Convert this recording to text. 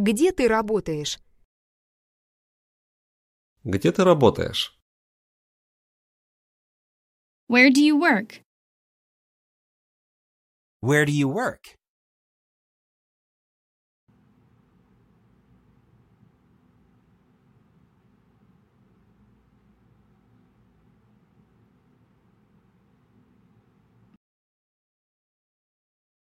Где ты работаешь? Где ты работаешь? Where do you work? Where do you work?